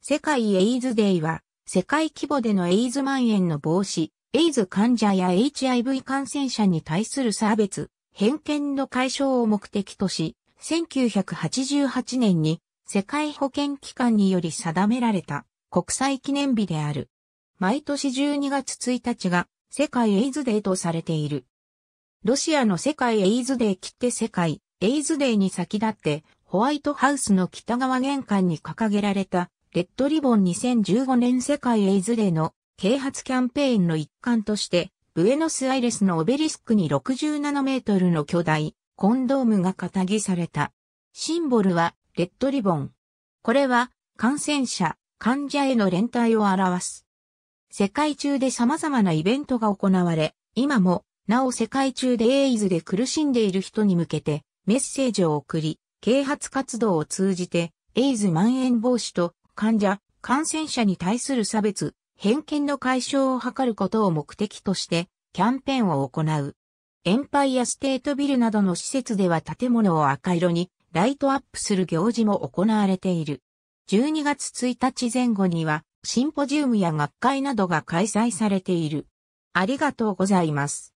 世界エイズデイは、世界規模でのエイズ蔓延の防止、エイズ患者や HIV 感染者に対する差別、偏見の解消を目的とし、1988年に世界保健機関により定められた国際記念日である。毎年12月1日が世界エイズデーとされている。ロシアの世界エイズデー切って世界エイズデーに先立ってホワイトハウスの北側玄関に掲げられたレッドリボン2015年世界エイズデーの啓発キャンペーンの一環として、ブエノスアイレスのオベリスクに6ノメートルの巨大、コンドームが肩着された。シンボルは、レッドリボン。これは、感染者、患者への連帯を表す。世界中で様々なイベントが行われ、今も、なお世界中でエイズで苦しんでいる人に向けて、メッセージを送り、啓発活動を通じて、エイズ蔓延防止と患者、感染者に対する差別、偏見の解消を図ることを目的として、キャンペーンを行う。エンパイアステートビルなどの施設では建物を赤色にライトアップする行事も行われている。12月1日前後にはシンポジウムや学会などが開催されている。ありがとうございます。